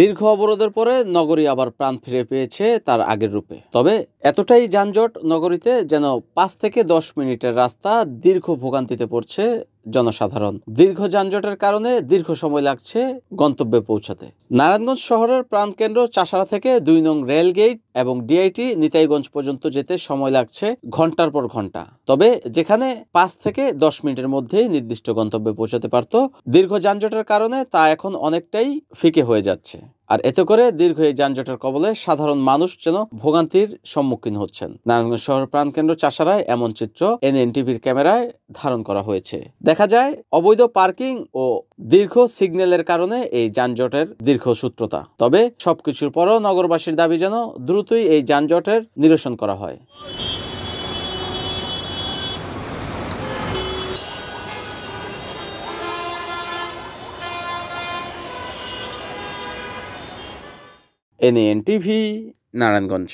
দীর্ঘ অবরোধের পরে নগরী আবার প্রাণ ফিরে পেয়েছে তার আগের রূপে তবে এতটাই যানজট নগরীতে যেন পাঁচ থেকে দশ মিনিটের রাস্তা দীর্ঘ ভোগান্তিতে পড়ছে জনসাধারণ দীর্ঘ যানজটের কারণে দীর্ঘ সময় লাগছে গন্তব্যে পৌঁছাতে নারায়ণগঞ্জ শহরের প্রাণকেন্দ্র চাষারা থেকে দুই নং গেট এবং ডিআইটি নিতাইগঞ্জ পর্যন্ত যেতে সময় লাগছে ঘন্টার পর ঘন্টা তবে যেখানে পাঁচ থেকে দশ মিনিটের মধ্যেই নির্দিষ্ট গন্তব্যে পৌঁছাতে পারত দীর্ঘ যানজটের কারণে তা এখন অনেকটাই ফিকে হয়ে যাচ্ছে আর এতে করে দীর্ঘ এই যানজটের কবলে সাধারণ মানুষ যেন ভোগান্তির সম্মুখীন হচ্ছেন নারায়ণগঞ্জ শহর প্রাণকেন্দ্র চাষারায় এমন চিত্র এনএন টিভির ক্যামেরায় ধারণ করা হয়েছে দেখা যায় অবৈধ পার্কিং ও দীর্ঘ সিগন্যালের কারণে এই যানজটের দীর্ঘ সূত্রতা তবে সবকিছুর পরও নগরবাসীর দাবি যেন দ্রুতই এই যানজটের নিরসন করা হয় এনএন টিভি নারায়ণগঞ্জ